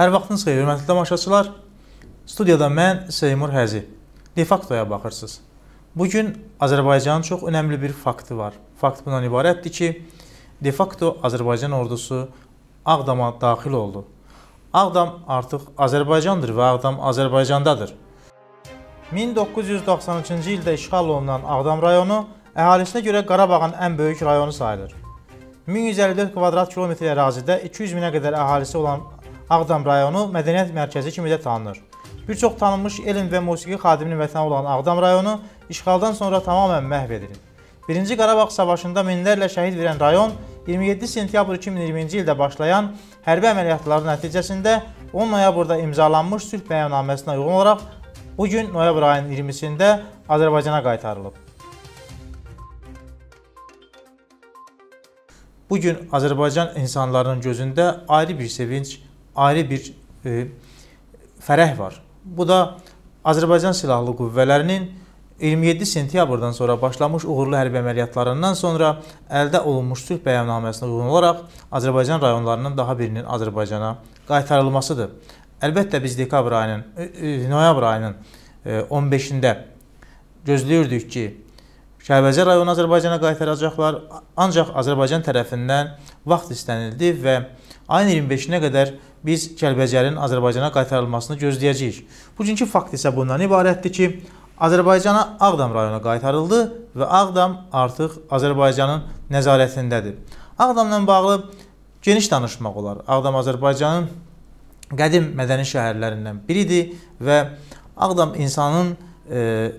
Hər vaxtınız xeyir, hörmətli tamaşaçılar. Studiyada mən Seymur Həzi. De facto-ya baxırsınız. Bu gün Azərbaycanın çox önəmli bir faktı var. Fakt bundan ibarətdir ki, de facto Azərbaycan ordusu Ağdama daxil oldu. Ağdam artıq Azərbaycandır və Ağdam Azərbaycandadır. 1993-cü ildə işğal olunan Ağdam rayonu əhalisinə görə Qarabağın ən böyük rayonu sayılır. 1154 kvadrat kilometr ərazidə 200 minə qədər əhalisi olan Ağdam rayonu mədəniyyət mərkəzi kimi də tanınır. Bir çox tanınmış elm və musiqi xadiminin vətəni olan Ağdam rayonu işğaldan sonra tamamilə məhv edilib. 1-ci Qarabağ savaşında minlərlə şəhid verən rayon 27 sentyabr 2020-ci ildə başlayan hərbi əməliyyatların nəticəsində 10 noyabrda imzalanmış sülh bəyannaməsinə uyğun olaraq bu gün noyabr ayının 20-sində Azərbaycana qaytarılıb. Bu gün Azərbaycan insanlarının gözündə ayrı bir sevinc ayrı bir e, fərəh var. Bu da Azərbaycan Silahlı Qüvvələrinin 27 sentyabrdan sonra başlamış uğurlu hərbi əməliyyatlarından sonra əldə olunmuş sülh bəyannaməsinə uyğun olaraq Azərbaycan rayonlarının daha birinin Azərbaycana qaytarılmasıdır. Əlbəttə biz dekabr ayının, e, e, noyabr ayının 15-də e, gözləyirdik ki, Kəlbəcər rayonu Azərbaycana qaytaracaqlar, ancaq Azərbaycan tərəfindən vaxt istənildi və ayın 25-nə qədər biz Kəlbəcərin Azərbaycana qaytarılmasını gözləyəcəyik. Bugünkü fakt isə bundan ibarətdir ki, Azərbaycana Ağdam rayonu qaytarıldı və Ağdam artıq Azərbaycanın nəzarətindədir. Ağdamla bağlı geniş danışmaq olar. Ağdam Azərbaycanın qədim mədəni şəhərlərindən biridir və Ağdam insanın e,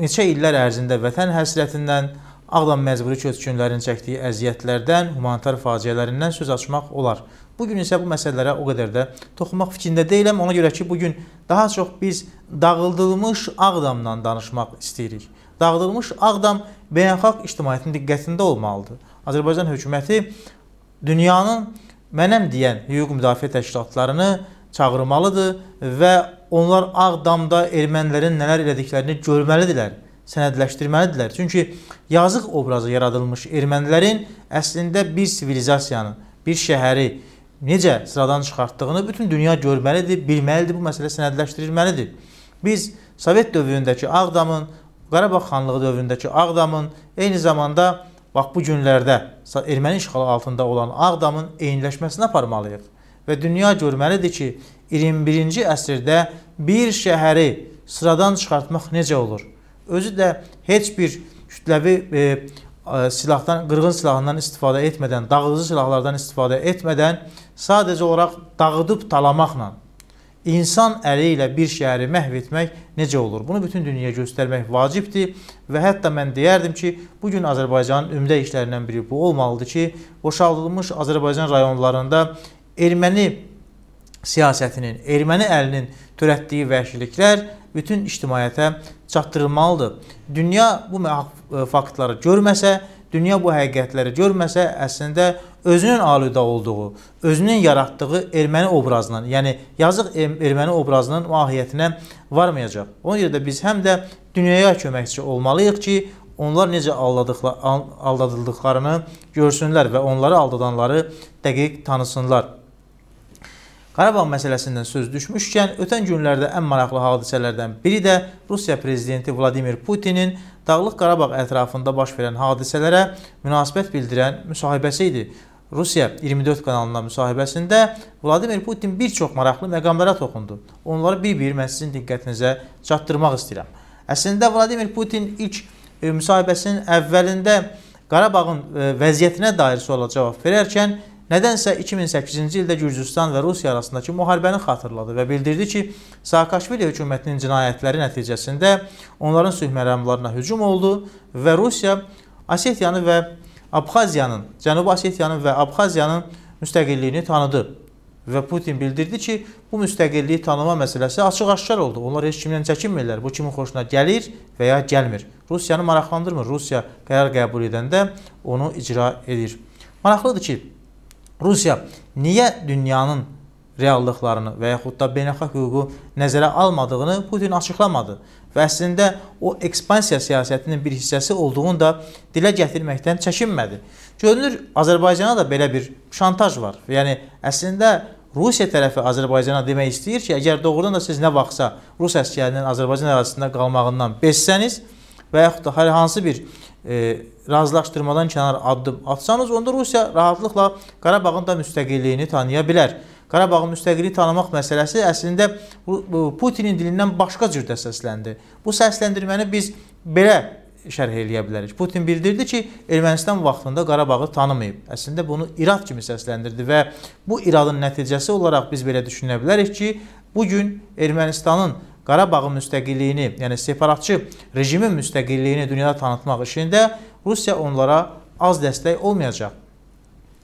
neçə illər ərzində vətən həsrətindən, Ağdam məcburi köçkünlərin çəkdiyi əziyyətlərdən, humanitar faciələrindən söz açmaq olar. Bu gün isə bu məsələlərə o qədər də toxunmaq fikrində deyiləm. Ona görə ki, bu gün daha çox biz dağıldılmış Ağdamdan danışmaq istəyirik. Dağıdılmış Ağdam beynəlxalq ictimaiyyətin diqqətində olmalıdır. Azərbaycan hökuməti dünyanın mənəm deyən hüquq müdafiə təşkilatlarını çağırmalıdır və onlar Ağdamda ermənilərin nələr elədiklərini görməlidirlər, sənədləşdirməlidirlər. Çünki yazıq obrazı yaradılmış ermənilərin əslində bir sivilizasiyanı, bir şəhəri, necə sıradan çıxartdığını bütün dünya görməlidir, bilməlidir, bu məsələ sənədləşdirilməlidir. Biz Sovet dövründəki Ağdamın, Qarabağ xanlığı dövründəki Ağdamın, eyni zamanda bax bu günlərdə erməni işğalı altında olan Ağdamın eyniləşməsini aparmalıyıq. Və dünya görməlidir ki, 21-ci əsrdə bir şəhəri sıradan çıxartmaq necə olur? Özü də heç bir kütləvi e, silahdan, qırğın silahından istifadə etmədən, dağıdıcı silahlardan istifadə etmədən sadəcə olaraq dağıdıb talamaqla insan əli ilə bir şəhəri məhv etmək necə olur? Bunu bütün dünyaya göstərmək vacibdir və hətta mən deyərdim ki, bu gün Azərbaycanın ümdə işlərindən biri bu olmalıdır ki, boşaldılmış Azərbaycan rayonlarında erməni siyasətinin, erməni əlinin törətdiyi vəhşiliklər bütün ictimaiyyətə çatdırılmalıdır. Dünya bu e, faktları görməsə, dünya bu həqiqətləri görməsə, əslində özünün alüdə olduğu, özünün yaratdığı erməni obrazının, yəni yazıq erməni obrazının mahiyyətinə varmayacaq. Ona görə də biz həm də dünyaya köməkçi olmalıyıq ki, onlar necə aldadıqla, aldadıldıqlarını görsünlər və onları aldadanları dəqiq tanısınlar. Qarabağ məsələsindən söz düşmüşkən, ötən günlərdə ən maraqlı hadisələrdən biri də Rusiya prezidenti Vladimir Putinin Dağlıq Qarabağ ətrafında baş verən hadisələrə münasibət bildirən müsahibəsi idi. Rusiya 24 kanalına müsahibəsində Vladimir Putin bir çox maraqlı məqamlara toxundu. Onları bir-bir mən sizin diqqətinizə çatdırmaq istəyirəm. Əslində Vladimir Putin ilk e, müsahibəsinin əvvəlində Qarabağın e, vəziyyətinə dair suala cavab verərkən Nədənsə 2008-ci ildə Gürcüstan və Rusiya arasındakı müharibəni xatırladı və bildirdi ki, Saakashvili hökumətinin cinayətləri nəticəsində onların sülh məramlarına hücum oldu və Rusiya Osetiyanı və Abxaziyanın, Cənubi Osetiyanın və Abxaziyanın müstəqilliyini tanıdı və Putin bildirdi ki, bu müstəqilliyi tanıma məsələsi açıq-aşkar oldu. Onlar heç kimdən çəkinmirlər. Bu kimin xoşuna gəlir və ya gəlmir. Rusiyanı maraqlandırmır. Rusiya qərar qəbul edəndə onu icra edir. Maraqlıdır ki, Rusiya niyə dünyanın reallıqlarını və yaxud da beynəlxalq hüququ nəzərə almadığını Putin açıqlamadı və əslində o ekspansiya siyasətinin bir hissəsi olduğunu da dilə gətirməkdən çəkinmədi. Görünür, Azərbaycana da belə bir şantaj var. Yəni, əslində Rusiya tərəfi Azərbaycana demək istəyir ki, əgər doğrudan da siz nə vaxtsa Rus əskərinin Azərbaycan ərazisində qalmağından bezsəniz və yaxud da hər hansı bir e, razılaşdırmadan kənar addım atsanız, onda Rusiya rahatlıqla Qarabağın da müstəqilliyini tanıya bilər. Qarabağın müstəqilliyi tanımaq məsələsi əslində Putinin dilindən başqa cürdə səsləndi. Bu səsləndirməni biz belə şərh eləyə bilərik. Putin bildirdi ki, Ermənistan vaxtında Qarabağı tanımayıb. Əslində bunu İrad kimi səsləndirdi və bu İradın nəticəsi olaraq biz belə düşünə bilərik ki, bu gün Ermənistanın Qarabağın müstəqilliyini, yəni separatçı rejimin müstəqilliyini dünyada tanıtmaq işində Rusiya onlara az dəstək olmayacaq.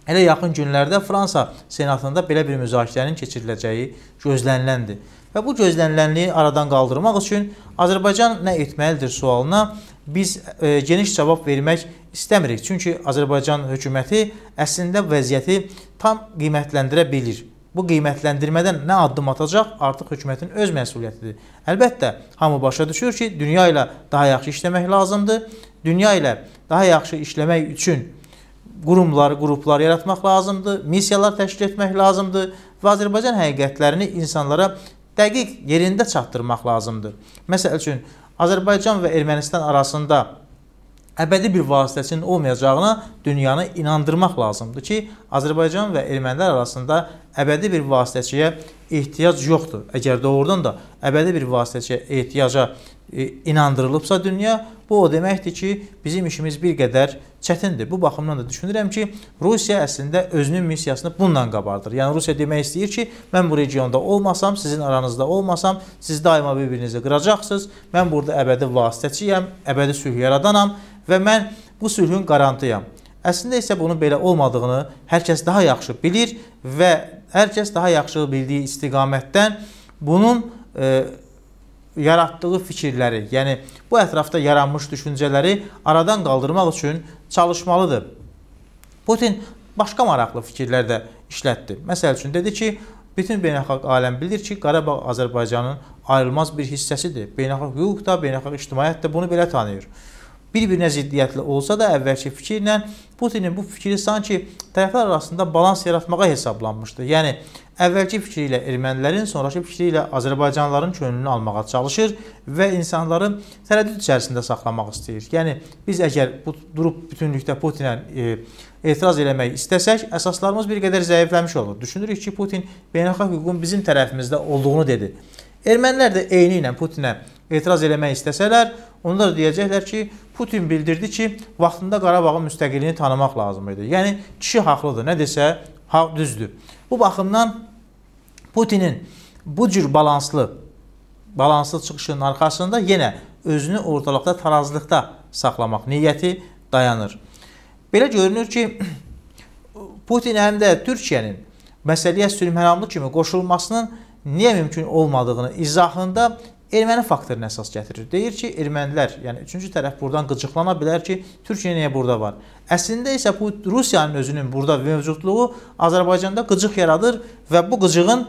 Elə yaxın günlərdə Fransa senatında belə bir müzakirənin keçiriləcəyi gözləniləndir. Və bu gözlənilənliyi aradan qaldırmaq üçün Azərbaycan nə etməlidir sualına biz e, geniş cavab vermək istəmirik. Çünki Azərbaycan hökuməti əslində vəziyyəti tam qiymətləndirə bilir bu qiymətləndirmədən nə addım atacaq, artıq hökumətin öz məsuliyyətidir. Əlbəttə, hamı başa düşür ki, dünya ilə daha yaxşı işləmək lazımdır. Dünya ilə daha yaxşı işləmək üçün qurumlar, qruplar yaratmaq lazımdır, missiyalar təşkil etmək lazımdır və Azərbaycan həqiqətlərini insanlara dəqiq yerində çatdırmaq lazımdır. Məsəl üçün, Azərbaycan və Ermənistan arasında əbədi bir vasitəsinin olmayacağına dünyanı inandırmaq lazımdır ki, Azərbaycan və ermənilər arasında əbədi bir vasitəçiyə ehtiyac yoxdur. Əgər doğrudan da əbədi bir vasitəçiyə ehtiyaca e, inandırılıbsa dünya, bu o deməkdir ki, bizim işimiz bir qədər çətindir. Bu baxımdan da düşünürəm ki, Rusiya əslində özünün missiyasını bununla qabardır. Yəni Rusiya demək istəyir ki, mən bu regionda olmasam, sizin aranızda olmasam, siz daima bir-birinizi qıracaqsınız. Mən burada əbədi vasitəçiyəm, əbədi sülh yaradanam və mən bu sülhün qarantıyam. Əslində isə bunun belə olmadığını hər kəs daha yaxşı bilir və hər kəs daha yaxşı bildiyi istiqamətdən bunun e, yaratdığı fikirləri, yəni bu ətrafda yaranmış düşüncələri aradan qaldırmaq üçün çalışmalıdır. Putin başqa maraqlı fikirlər də işlətdi. Məsəl üçün dedi ki, bütün beynəlxalq aləm bilir ki, Qarabağ Azərbaycanın ayrılmaz bir hissəsidir. Beynəlxalq hüquq da, beynəlxalq ictimaiyyət də bunu belə tanıyır bir-birinə ziddiyyətli olsa da əvvəlki fikirlə Putinin bu fikri sanki tərəflər arasında balans yaratmağa hesablanmışdı. Yəni əvvəlki fikri ilə ermənilərin, sonrakı fikri ilə Azərbaycanlıların könlünü almağa çalışır və insanları tərəddüd içərisində saxlamaq istəyir. Yəni biz əgər bu durub bütünlükdə Putinə e, etiraz eləmək istəsək, əsaslarımız bir qədər zəifləmiş olur. Düşünürük ki, Putin beynəlxalq hüququn bizim tərəfimizdə olduğunu dedi. Ermənilər də eyni ilə Putinə etiraz eləmək istəsələr, onlar da deyəcəklər ki, Putin bildirdi ki, vaxtında Qarabağın müstəqilliyini tanımaq lazım idi. Yəni, kişi haqlıdır, nə desə, haq düzdür. Bu baxımdan Putinin bu cür balanslı, balanslı çıxışının arxasında yenə özünü ortalıqda, tarazlıqda saxlamaq niyyəti dayanır. Belə görünür ki, Putin həm də Türkiyənin məsələyə sülhməramlı kimi qoşulmasının niyə mümkün olmadığını izahında erməni faktorunu əsas gətirir. Deyir ki, ermənilər, yəni üçüncü tərəf buradan qıcıqlana bilər ki, Türkiyə niyə burada var? Əslində isə bu Rusiyanın özünün burada mövcudluğu Azərbaycanda qıcıq yaradır və bu qıcığın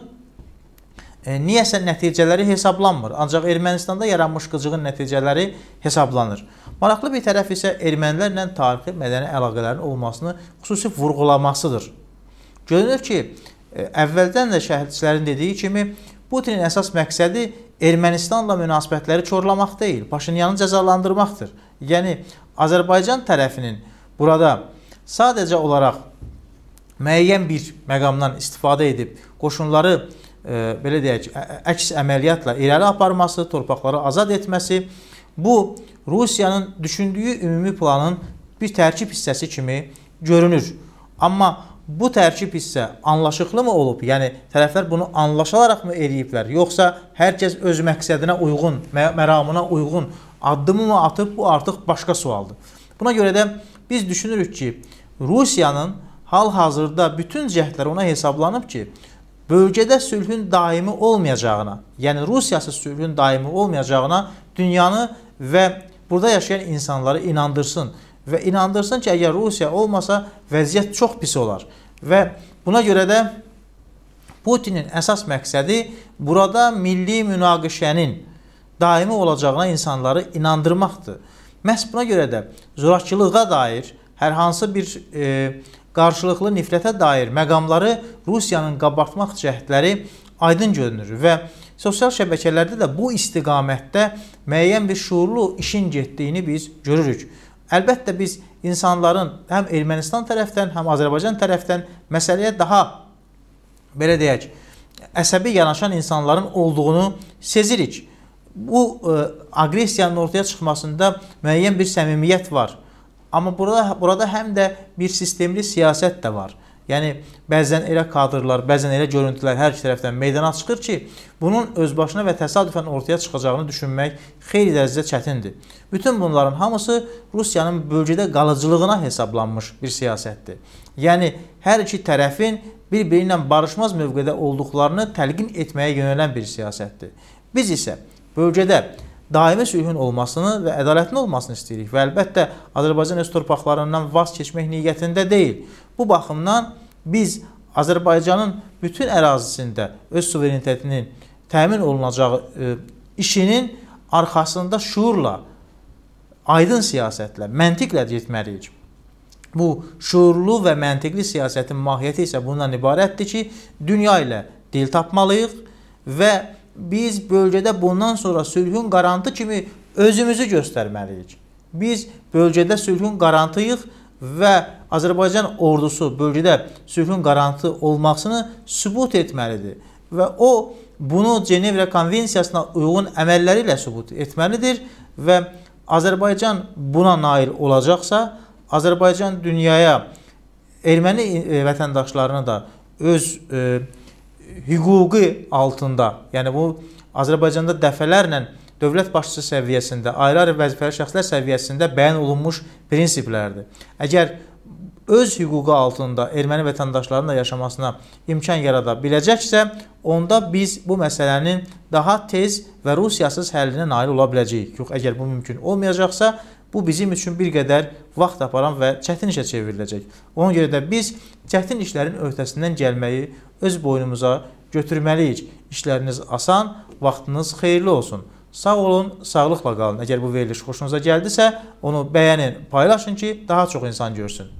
e, niyəsə nəticələri hesablanmır. Ancaq Ermənistanda yaranmış qıcığın nəticələri hesablanır. Maraqlı bir tərəf isə ermənilərlə tarixi, mədəni əlaqələrin olmasını xüsusi vurğulamasıdır. Görünür ki, E, əvvəldən də şəhidçilərin dediyi kimi Putinin əsas məqsədi Ermənistanla münasibətləri çorlamaq deyil, Paşinyanı cəzalandırmaqdır. Yəni Azərbaycan tərəfinin burada sadəcə olaraq müəyyən bir məqamdan istifadə edib qoşunları e, belə deyək, əks əməliyyatla irəli aparması, torpaqları azad etməsi bu Rusiyanın düşündüyü ümumi planın bir tərkib hissəsi kimi görünür. Amma bu tərkib hissə anlaşıqlımı olub? Yəni tərəflər bunu anlaşalaraqmı eləyiblər? Yoxsa hər kəs öz məqsədinə uyğun, məramına uyğun addımımı atıb bu artıq başqa sualdır. Buna görə də biz düşünürük ki, Rusiyanın hal-hazırda bütün cəhdlər ona hesablanıb ki, bölgədə sülhün daimi olmayacağına, yəni Rusiyası sülhün daimi olmayacağına dünyanı və burada yaşayan insanları inandırsın və inandırsın ki, əgər Rusiya olmasa vəziyyət çox pis olar. Və buna görə də Putinin əsas məqsədi burada milli münaqişənin daimi olacağına insanları inandırmaqdır. Məhz buna görə də zorakılığa dair hər hansı bir e, qarşılıqlı nifrətə dair məqamları Rusiyanın qabartmaq cəhdləri aydın görünür və sosial şəbəkələrdə də bu istiqamətdə müəyyən bir şuurlu işin getdiyini biz görürük. Əlbəttə biz insanların həm Ermənistan tərəfdən, həm Azərbaycan tərəfdən məsələyə daha belə deyək, əsəbi yanaşan insanların olduğunu sezirik. Bu ə, e, aqressiyanın ortaya çıxmasında müəyyən bir səmimiyyət var. Amma burada burada həm də bir sistemli siyasət də var. Yəni bəzən elə kadrlar, bəzən elə görüntülər hər iki tərəfdən meydana çıxır ki, bunun özbaşına və təsadüfən ortaya çıxacağını düşünmək xeyli dərəcədə çətindir. Bütün bunların hamısı Rusiyanın bölgədə qalıcılığına hesablanmış bir siyasətdir. Yəni hər iki tərəfin bir-biri ilə barışmaz mövqedə olduqlarını təlqin etməyə yönələn bir siyasətdir. Biz isə bölgədə daimi sülhün olmasını və ədalətin olmasını istəyirik və əlbəttə Azərbaycan öz torpaqlarından vaz keçmək niyyətində deyil. Bu baxımdan biz Azərbaycanın bütün ərazisində öz suverenitetinin təmin olunacağı e, işinin arxasında şuurla, aydın siyasətlə, məntiqlə getməliyik. Bu şuurlu və məntiqli siyasətin mahiyyəti isə bundan ibarətdir ki, dünya ilə dil tapmalıyıq və biz bölgədə bundan sonra sülhün qarantı kimi özümüzü göstərməliyik. Biz bölgədə sülhün qarantıyıq və Azərbaycan ordusu bölgədə sülhün qarantı olmasını sübut etməlidir və o bunu Cenevrə konvensiyasına uyğun əməlləri ilə sübut etməlidir və Azərbaycan buna nail olacaqsa, Azərbaycan dünyaya erməni e, vətəndaşlarını da öz e, hüquqi altında, yəni bu Azərbaycanda dəfələrlə dövlət başçısı səviyyəsində, ayrı-ayrı vəzifəli şəxslər səviyyəsində bəyan olunmuş prinsiplərdir. Əgər öz hüququ altında erməni vətəndaşlarının da yaşamasına imkan yarada biləcəksə, onda biz bu məsələnin daha tez və Rusiyasız həllinə nail ola biləcəyik. Yox, əgər bu mümkün olmayacaqsa, bu bizim üçün bir qədər vaxt aparan və çətin işə çevriləcək. Ona görə də biz çətin işlərin öhdəsindən gəlməyi öz boynumuza götürməliyik. İşləriniz asan, vaxtınız xeyirli olsun. Sağ olun, sağlıqla qalın. Əgər bu veriliş xoşunuza gəldisə, onu bəyənin, paylaşın ki, daha çox insan görsün.